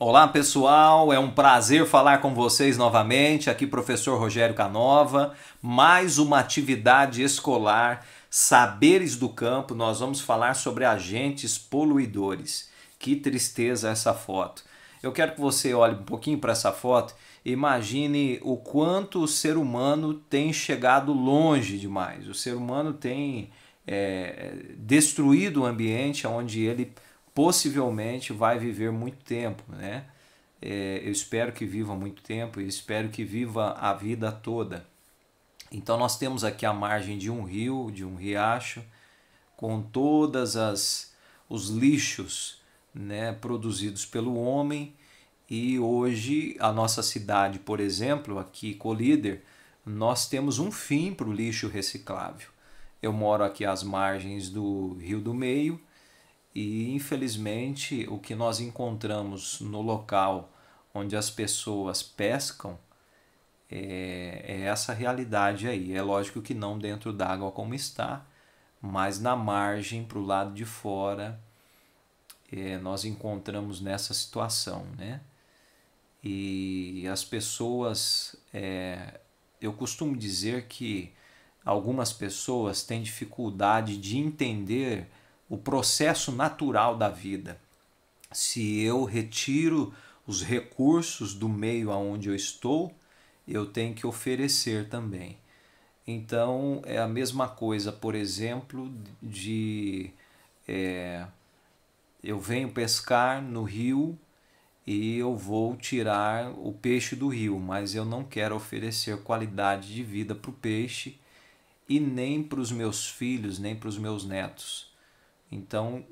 Olá pessoal, é um prazer falar com vocês novamente. Aqui, professor Rogério Canova. Mais uma atividade escolar, Saberes do Campo. Nós vamos falar sobre agentes poluidores. Que tristeza essa foto. Eu quero que você olhe um pouquinho para essa foto e imagine o quanto o ser humano tem chegado longe demais. O ser humano tem é, destruído o ambiente onde ele possivelmente vai viver muito tempo, né? É, eu espero que viva muito tempo, e espero que viva a vida toda. Então nós temos aqui a margem de um rio, de um riacho, com todas as os lixos, né, produzidos pelo homem. E hoje a nossa cidade, por exemplo, aqui Colíder, nós temos um fim para o lixo reciclável. Eu moro aqui às margens do Rio do Meio e infelizmente, o que nós encontramos no local onde as pessoas pescam é, é essa realidade aí. É lógico que não dentro d'água como está, mas na margem, para o lado de fora, é, nós encontramos nessa situação, né? E as pessoas, é, eu costumo dizer que algumas pessoas têm dificuldade de entender o processo natural da vida. Se eu retiro os recursos do meio aonde eu estou, eu tenho que oferecer também. Então é a mesma coisa, por exemplo, de é, eu venho pescar no rio e eu vou tirar o peixe do rio, mas eu não quero oferecer qualidade de vida para o peixe e nem para os meus filhos, nem para os meus netos. Então,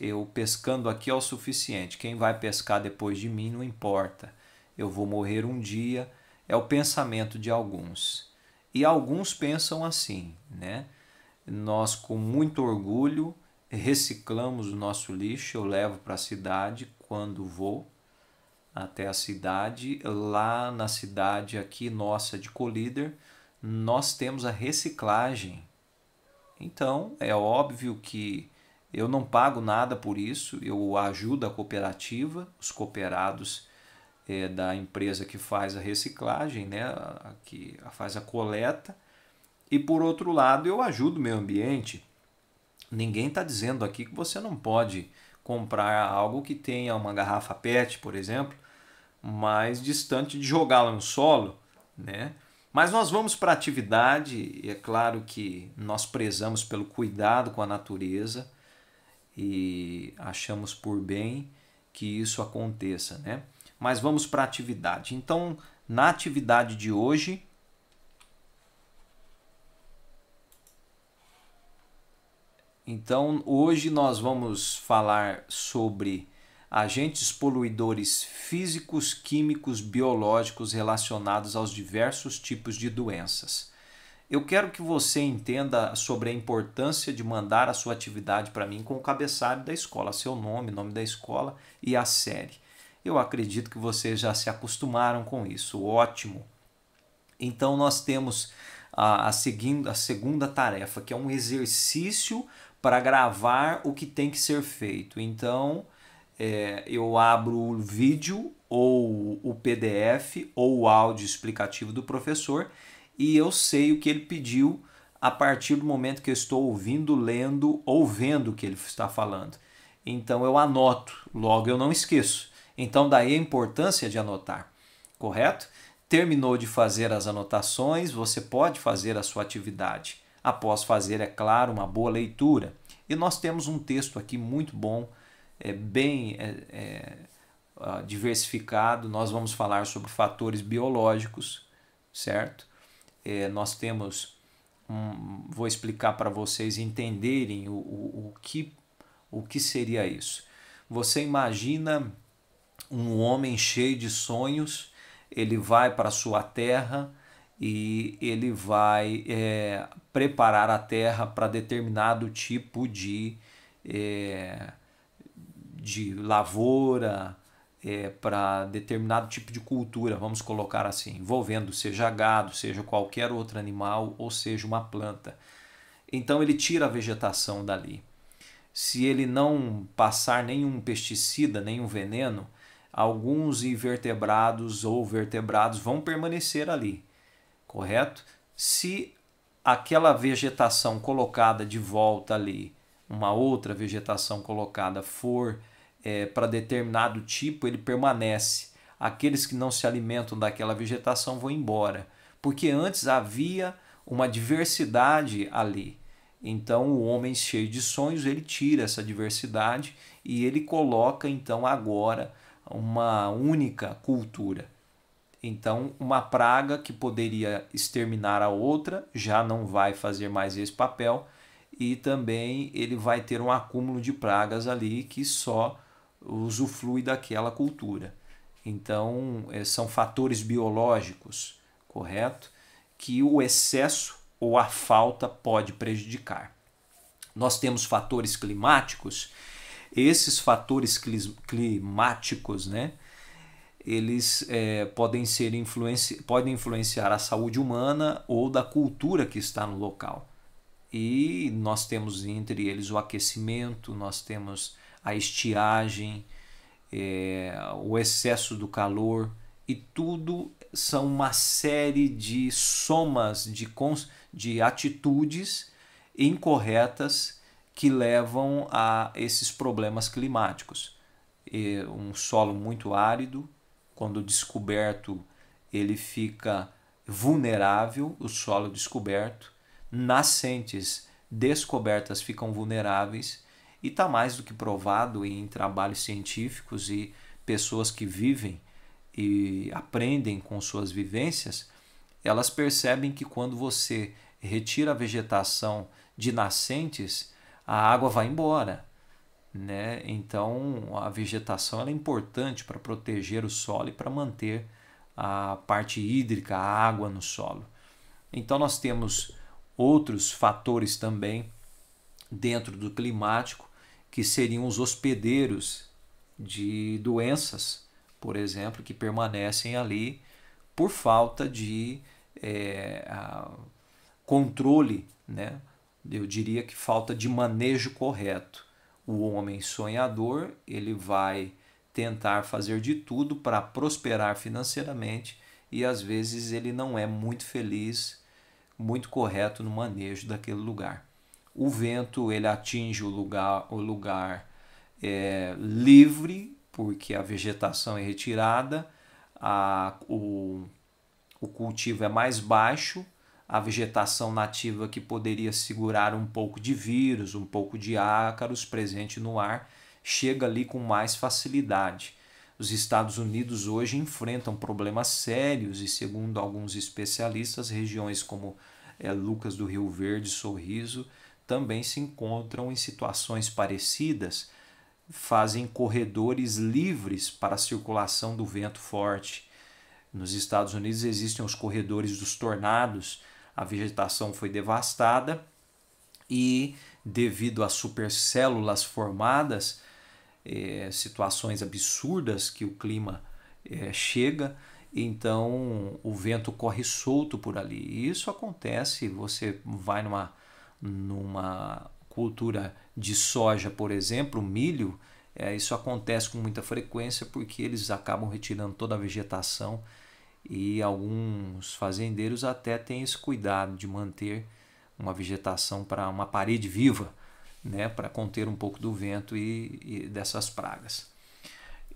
eu pescando aqui é o suficiente. Quem vai pescar depois de mim não importa. Eu vou morrer um dia. É o pensamento de alguns. E alguns pensam assim, né? Nós, com muito orgulho, reciclamos o nosso lixo. Eu levo para a cidade quando vou até a cidade. Lá na cidade aqui nossa de Colíder, nós temos a reciclagem. Então, é óbvio que eu não pago nada por isso, eu ajudo a cooperativa, os cooperados é, da empresa que faz a reciclagem, né, a, que faz a coleta, e por outro lado eu ajudo o meio ambiente. Ninguém está dizendo aqui que você não pode comprar algo que tenha uma garrafa PET, por exemplo, mais distante de jogá-la no solo, né? Mas nós vamos para a atividade, e é claro que nós prezamos pelo cuidado com a natureza, e achamos por bem que isso aconteça, né? Mas vamos para a atividade. Então, na atividade de hoje, Então, hoje nós vamos falar sobre agentes poluidores físicos, químicos, biológicos relacionados aos diversos tipos de doenças. Eu quero que você entenda sobre a importância de mandar a sua atividade para mim com o cabeçalho da escola, seu nome, nome da escola e a série. Eu acredito que vocês já se acostumaram com isso. Ótimo. Então nós temos a, a, seguindo, a segunda tarefa, que é um exercício para gravar o que tem que ser feito. Então é, eu abro o vídeo ou o PDF ou o áudio explicativo do professor e eu sei o que ele pediu a partir do momento que eu estou ouvindo, lendo ou vendo o que ele está falando. Então eu anoto, logo eu não esqueço. Então daí a importância de anotar, correto? Terminou de fazer as anotações, você pode fazer a sua atividade. Após fazer, é claro, uma boa leitura. E nós temos um texto aqui muito bom, é bem é, é, ah, diversificado. Nós vamos falar sobre fatores biológicos, certo? é, nós temos um, vou explicar para vocês entenderem o, o, o, que, o que seria isso. Você imagina um homem cheio de sonhos, ele vai para sua terra e ele vai é, preparar a terra para determinado tipo de, é, de lavoura, é, para determinado tipo de cultura, vamos colocar assim, envolvendo seja gado, seja qualquer outro animal ou seja uma planta. Então ele tira a vegetação dali. Se ele não passar nenhum pesticida, nenhum veneno, alguns invertebrados ou vertebrados vão permanecer ali, correto? Se aquela vegetação colocada de volta ali, uma outra vegetação colocada for é, para determinado tipo, ele permanece. Aqueles que não se alimentam daquela vegetação vão embora, porque antes havia uma diversidade ali. Então o homem cheio de sonhos, ele tira essa diversidade e ele coloca então agora uma única cultura. Então, uma praga que poderia exterminar a outra já não vai fazer mais esse papel e também ele vai ter um acúmulo de pragas ali que só usufrui daquela cultura. Então, é, são fatores biológicos, correto? Que o excesso ou a falta pode prejudicar. Nós temos fatores climáticos. Esses fatores climáticos, né? Eles é, podem, ser influenci podem influenciar a saúde humana ou da cultura que está no local. E nós temos entre eles o aquecimento, nós temos a estiagem, é, o excesso do calor, e tudo são uma série de somas de, cons, de atitudes incorretas que levam a esses problemas climáticos. E um solo muito árido, quando descoberto, ele fica vulnerável, o solo descoberto, nascentes descobertas ficam vulneráveis e está mais do que provado em trabalhos científicos e pessoas que vivem e aprendem com suas vivências, elas percebem que quando você retira a vegetação de nascentes, a água vai embora. Né? Então a vegetação é importante para proteger o solo e para manter a parte hídrica, a água no solo. Então nós temos outros fatores também dentro do climático que seriam os hospedeiros de doenças, por exemplo, que permanecem ali por falta de é, controle, né? eu diria que falta de manejo correto. O homem sonhador ele vai tentar fazer de tudo para prosperar financeiramente e às vezes ele não é muito feliz, muito correto no manejo daquele lugar o vento ele atinge o lugar, o lugar é, livre, porque a vegetação é retirada, a, o, o cultivo é mais baixo, a vegetação nativa que poderia segurar um pouco de vírus, um pouco de ácaros presente no ar, chega ali com mais facilidade. Os Estados Unidos hoje enfrentam problemas sérios e, segundo alguns especialistas, regiões como é, Lucas do Rio Verde, Sorriso, também se encontram em situações parecidas, fazem corredores livres para a circulação do vento forte. Nos Estados Unidos existem os corredores dos tornados, a vegetação foi devastada e, devido às supercélulas formadas, é, situações absurdas que o clima é, chega, então o vento corre solto por ali. E isso acontece, você vai numa numa cultura de soja, por exemplo, milho, é, isso acontece com muita frequência porque eles acabam retirando toda a vegetação e alguns fazendeiros até têm esse cuidado de manter uma vegetação para uma parede viva, né, para conter um pouco do vento e, e dessas pragas.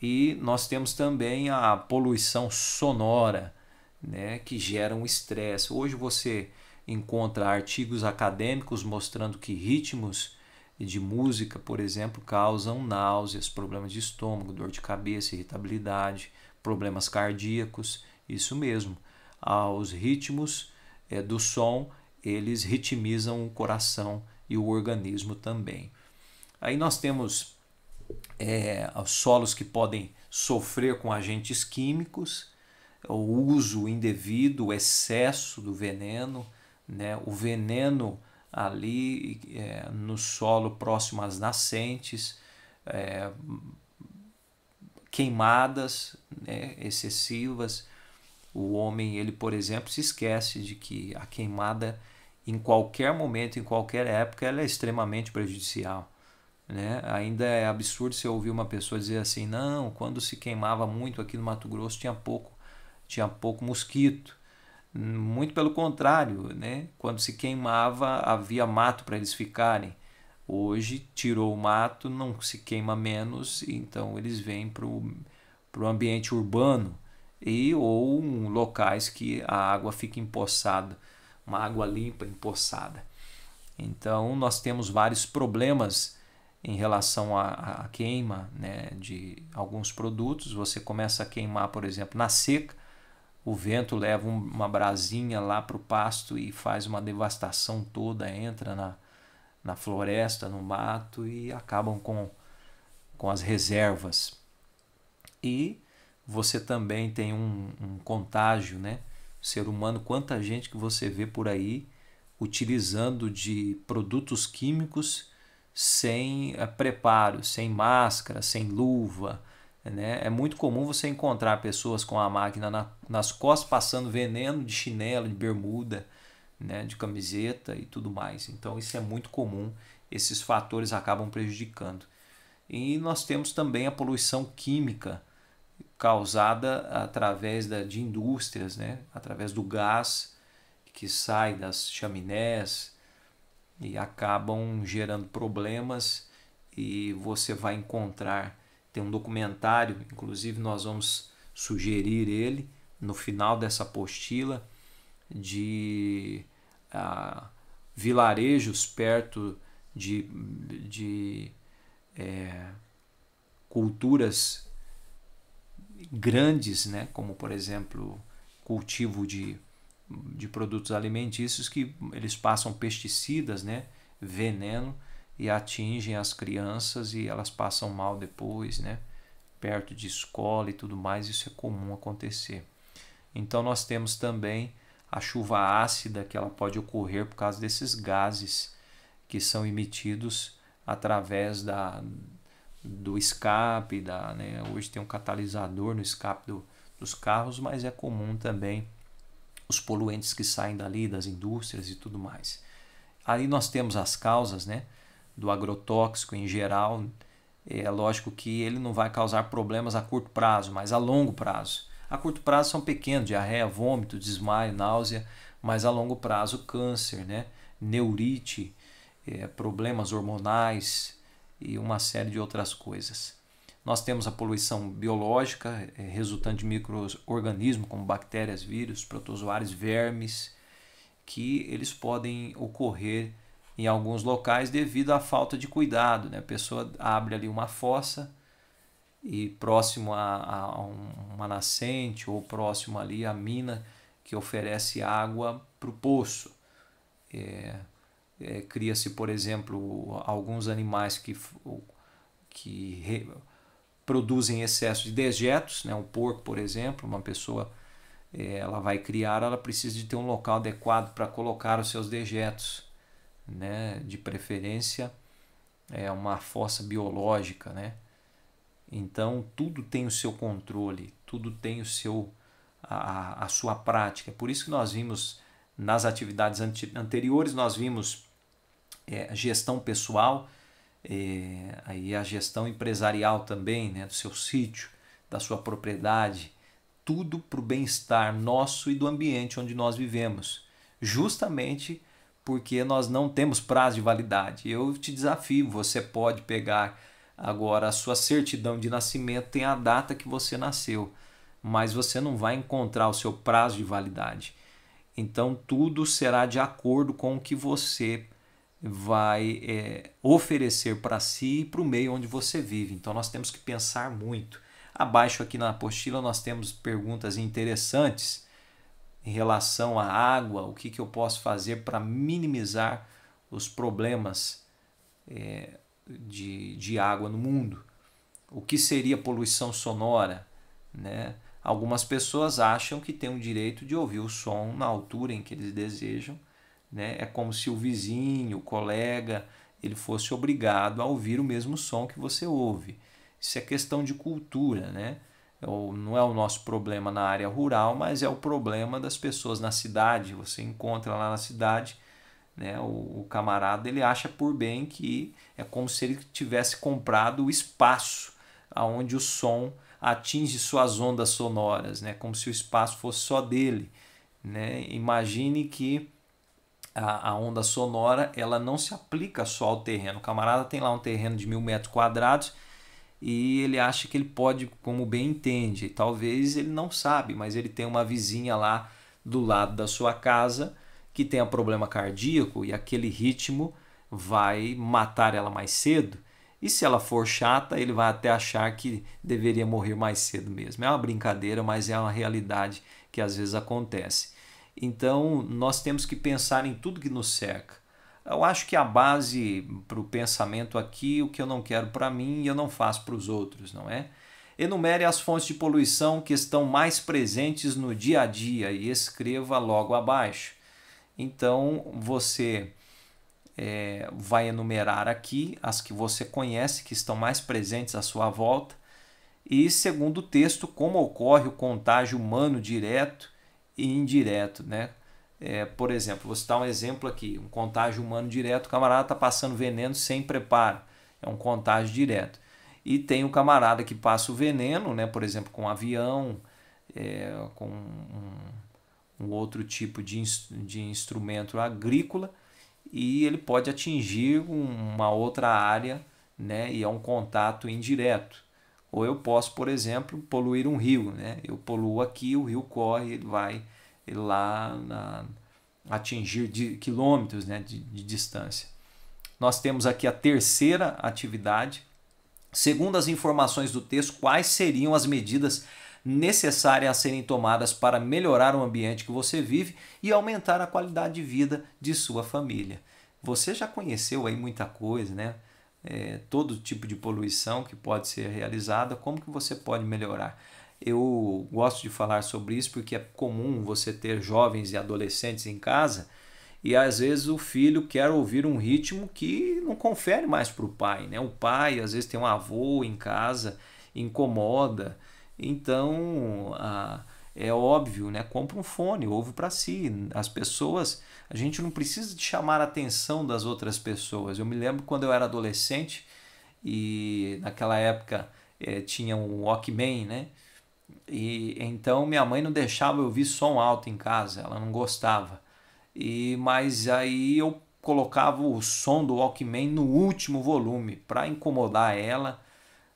E nós temos também a poluição sonora, né, que gera um estresse. Hoje você encontra artigos acadêmicos mostrando que ritmos de música, por exemplo, causam náuseas, problemas de estômago, dor de cabeça, irritabilidade, problemas cardíacos, isso mesmo. Aos ritmos é, do som, eles ritmizam o coração e o organismo também. Aí nós temos é, os solos que podem sofrer com agentes químicos, o uso indevido, o excesso do veneno, né, o veneno ali é, no solo próximo às nascentes, é, queimadas né, excessivas. O homem, ele, por exemplo, se esquece de que a queimada, em qualquer momento, em qualquer época, ela é extremamente prejudicial. Né? Ainda é absurdo você ouvir uma pessoa dizer assim: não, quando se queimava muito aqui no Mato Grosso tinha pouco, tinha pouco mosquito. Muito pelo contrário, né? quando se queimava havia mato para eles ficarem. Hoje tirou o mato, não se queima menos, então eles vêm para o ambiente urbano e ou locais que a água fica empoçada, uma água limpa empoçada. Então nós temos vários problemas em relação à, queima né, de alguns produtos. Você começa a queimar, por exemplo, na seca, o vento leva uma brasinha lá para o pasto e faz uma devastação toda, entra na, na floresta, no mato e acabam com, com as reservas. E você também tem um, um contágio, né? ser humano, quanta gente que você vê por aí utilizando de produtos químicos sem eh, preparo, sem máscara, sem luva, né? É muito comum você encontrar pessoas com a máquina na, nas costas passando veneno de chinelo, de bermuda, né? de camiseta e tudo mais. Então isso é muito comum, esses fatores acabam prejudicando. E nós temos também a poluição química causada através da, de indústrias, né? através do gás que sai das chaminés e acabam gerando problemas e você vai encontrar tem um documentário, inclusive nós vamos sugerir ele no final dessa apostila de ah, vilarejos perto de, de é, culturas grandes, né? como por exemplo cultivo de, de produtos alimentícios que eles passam pesticidas, né? veneno, e atingem as crianças e elas passam mal depois, né? Perto de escola e tudo mais, isso é comum acontecer. Então nós temos também a chuva ácida que ela pode ocorrer por causa desses gases que são emitidos através da, do escape, da, né? hoje tem um catalisador no escape do, dos carros, mas é comum também os poluentes que saem dali, das indústrias e tudo mais. Aí nós temos as causas, né? do agrotóxico em geral, é lógico que ele não vai causar problemas a curto prazo, mas a longo prazo. A curto prazo são pequenos, diarreia, vômito, desmaio, náusea, mas a longo prazo câncer, né? neurite, é, problemas hormonais e uma série de outras coisas. Nós temos a poluição biológica, é, resultante de micro-organismos como bactérias, vírus, protozoários, vermes, que eles podem ocorrer em alguns locais devido à falta de cuidado. Né? A pessoa abre ali uma fossa e próximo a, a uma nascente ou próximo ali a mina que oferece água para o poço. É, é, Cria-se, por exemplo, alguns animais que, que re, produzem excesso de dejetos, né? um porco, por exemplo, uma pessoa é, ela vai criar, ela precisa de ter um local adequado para colocar os seus dejetos né? de preferência é uma força biológica, né? Então tudo tem o seu controle, tudo tem o seu a, a sua prática. É por isso que nós vimos nas atividades anteriores nós vimos é, gestão pessoal, é, aí a gestão empresarial também, né, do seu sítio, da sua propriedade, tudo para o bem-estar nosso e do ambiente onde nós vivemos, justamente porque nós não temos prazo de validade. Eu te desafio, você pode pegar agora a sua certidão de nascimento, tem a data que você nasceu, mas você não vai encontrar o seu prazo de validade. Então, tudo será de acordo com o que você vai é, oferecer para si e para o meio onde você vive. Então, nós temos que pensar muito. Abaixo aqui na apostila nós temos perguntas interessantes em relação à água, o que, que eu posso fazer para minimizar os problemas é, de, de água no mundo. O que seria poluição sonora? Né? Algumas pessoas acham que têm o direito de ouvir o som na altura em que eles desejam. Né? É como se o vizinho, o colega, ele fosse obrigado a ouvir o mesmo som que você ouve. Isso é questão de cultura, né? É não é o nosso problema na área rural, mas é o problema das pessoas na cidade. Você encontra lá na cidade, né, o, o camarada ele acha por bem que é como se ele tivesse comprado o espaço aonde o som atinge suas ondas sonoras, né, como se o espaço fosse só dele. Né? Imagine que a, a, onda sonora ela não se aplica só ao terreno. O camarada tem lá um terreno de mil metros quadrados e ele acha que ele pode, como bem entende. Talvez ele não sabe, mas ele tem uma vizinha lá do lado da sua casa que tenha problema cardíaco e aquele ritmo vai matar ela mais cedo. E se ela for chata, ele vai até achar que deveria morrer mais cedo mesmo. É uma brincadeira, mas é uma realidade que às vezes acontece. Então, nós temos que pensar em tudo que nos cerca. Eu acho que a base para o pensamento aqui, o que eu não quero para mim, eu não faço para os outros, não é? Enumere as fontes de poluição que estão mais presentes no dia a dia e escreva logo abaixo. Então você é, vai enumerar aqui as que você conhece, que estão mais presentes à sua volta, e segundo o texto, como ocorre o contágio humano direto e indireto, né? É, por exemplo, vou citar um exemplo aqui: um contágio humano direto, o camarada está passando veneno sem preparo, é um contágio direto. E tem o camarada que passa o veneno, né, por exemplo, com um avião, é, com um, um, outro tipo de, de instrumento agrícola, e ele pode atingir uma outra área né, e é um contato indireto. Ou eu posso, por exemplo, poluir um rio. Né? Eu poluo aqui, o rio corre, ele vai lá na, atingir de quilômetros né, de, de distância. Nós temos aqui a terceira atividade. Segundo as informações do texto, quais seriam as medidas necessárias a serem tomadas para melhorar o ambiente que você vive e aumentar a qualidade de vida de sua família? Você já conheceu aí muita coisa, né? É, todo tipo de poluição que pode ser realizada, como que você pode melhorar? Eu gosto de falar sobre isso porque é comum você ter jovens e adolescentes em casa e às vezes o filho quer ouvir um ritmo que não confere mais para o pai. Né? O pai às vezes tem um avô em casa, incomoda. Então a, é óbvio, né? compra um fone, ouve para si. As pessoas, a gente não precisa de chamar a atenção das outras pessoas. Eu me lembro quando eu era adolescente e naquela época é, tinha um Walkman, né? E então minha mãe não deixava eu ouvir som alto em casa, ela não gostava. E mas aí eu colocava o som do Walkman no último volume para incomodar ela,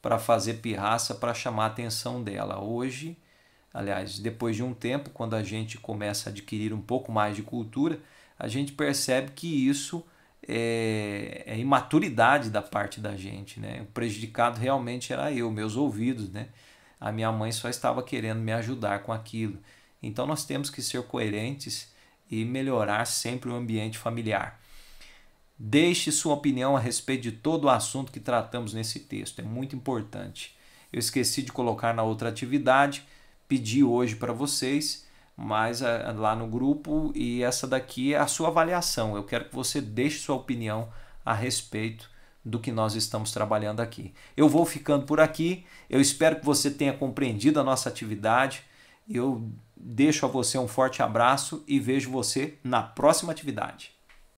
para fazer pirraça, para chamar a atenção dela. Hoje, aliás, depois de um tempo, quando a gente começa a adquirir um pouco mais de cultura, a gente percebe que isso é, é imaturidade da parte da gente, né? O prejudicado realmente era eu, meus ouvidos, né? A minha mãe só estava querendo me ajudar com aquilo. Então nós temos que ser coerentes e melhorar sempre o ambiente familiar. Deixe sua opinião a respeito de todo o assunto que tratamos nesse texto, é muito importante. Eu esqueci de colocar na outra atividade, pedi hoje para vocês, mas ah, lá no grupo, e essa daqui é a sua avaliação. Eu quero que você deixe sua opinião a respeito do que nós estamos trabalhando aqui. Eu vou ficando por aqui, eu espero que você tenha compreendido a nossa atividade. Eu deixo a você um forte abraço e vejo você na próxima atividade.